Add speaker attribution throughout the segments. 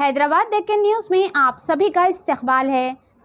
Speaker 1: Hyderabad Deccan news में आप सभी का इस्तबाल है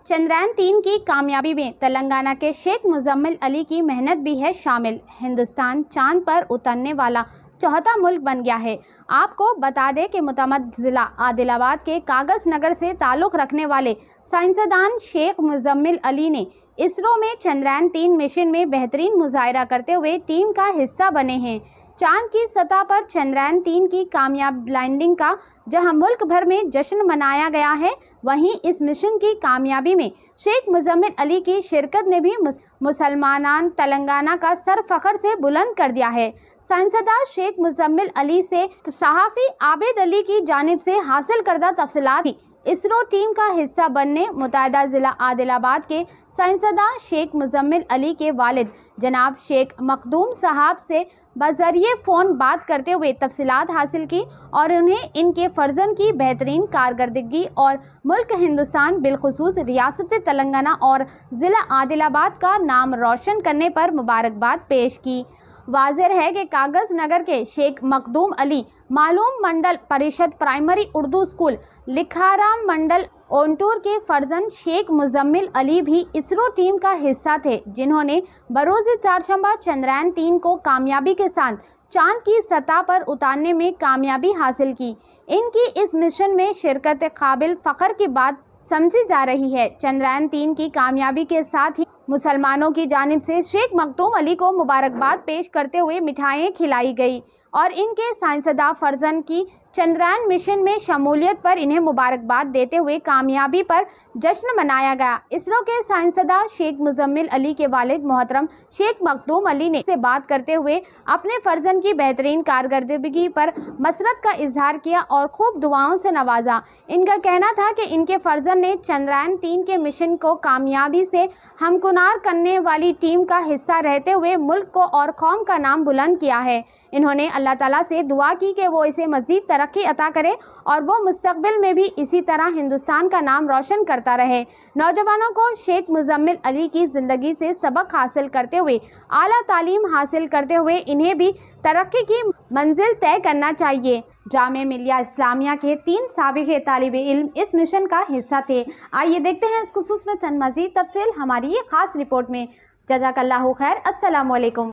Speaker 1: चंद्रयान तीन की कामयाबी में तेलंगाना के शेख मुजम्मिल अली की मेहनत भी है शामिल हिंदुस्तान चांद पर उतरने वाला चौथा मुल्क बन गया है आपको बता दें कि मुतमद ज़िला आदिलाबाद के कागज़ नगर से ताल्लुक़ रखने वाले साइंसदान शेख मुजम्मिल अली ने इसरो में चंद्रयान तीन मिशन में बेहतरीन मुजाहरा करते हुए टीम का हिस्सा बने हैं चांद की सतह पर चंद्रयान तीन की कामयाब लैंडिंग का जहां मुल्क भर में जश्न मनाया गया है वहीं इस मिशन की कामयाबी में शेख मुजम्मिल अली की शिरकत ने भी मुसलमान तेलंगाना का सर फखर से बुलंद कर दिया है सांसदा शेख मुजम्मिल अली से सहाफ़ी आबेद अली की जानब से हासिल करदा तफसलात इसरो टीम का हिस्सा बनने मुतहदा ज़िला आदिलाबाद के साइंसदा शेख मुजम्मिल अली के वालिद जनाब शेख मखदूम साहब से बजरिए फ़ोन बात करते हुए तफसलत हासिल की और उन्हें इनके फ़र्जन की बेहतरीन कारकरी और मुल्क हिंदुस्तान बिलखसूस रियासत तेलंगाना और ज़िला आदिलाबाद का नाम रोशन करने पर मुबारकबाद पेश की वाजिर है कि कागज नगर के शेख मखदूम अली मालूम मंडल परिषद प्राइमरी उर्दू स्कूल लिखाराम मंडल ओंटूर के फर्जन शेख मुजम्मिल अली भी इसरो टीम का हिस्सा थे जिन्होंने बरोज चारशंबा चंद्रयान तीन को कामयाबी के साथ चांद की सतह पर उतारने में कामयाबी हासिल की इनकी इस मिशन में शिरकत काबिल फ़ख्र की बात समझी जा रही है चंद्रयान तीन की कामयाबी के साथ ही मुसलमानों की जानब से शेख मखदूम अली को मुबारकबाद पेश करते हुए मिठाइयाँ खिलाई गई और इनके साइंसदा फर्जन की चंद्रयान मिशन में शमूलियत पर इन्हें मुबारकबाद देते हुए कामयाबी पर जश्न मनाया गया इसरो के साइंसदा शेख मुजम्मिल अली के वालिद मोहतरम शेख मखदूम अली ने से बात करते हुए अपने फर्जन की बेहतरीन कारकर्दगी पर मसरत का इजहार किया और खूब दुआओं से नवाजा इनका कहना था कि इनके फर्जन ने चंद्रयान तीन के मिशन को कामयाबी से हमको सुनार करने वाली टीम का हिस्सा रहते हुए मुल्क को और कौम का नाम बुलंद किया है इन्होंने अल्लाह ताला से दुआ की कि वो इसे मज़ीद तरक्की अता करे और वो मुस्तबिल में भी इसी तरह हिंदुस्तान का नाम रोशन करता रहे नौजवानों को शेख मुजम्मिल अली की ज़िंदगी से सबक हासिल करते हुए अली तालीम हासिल करते हुए इन्हें भी तरक्की की मंजिल तय करना चाहिए जाम मिलिया इस्लामिया के तीन सबक तालब इल्म इस मिशन का हिस्सा थे आइए देखते हैं इस खसूस में चंद मजीद तफसल हमारी ये ख़ास रिपोर्ट में जजाकल्ला खैर असलकम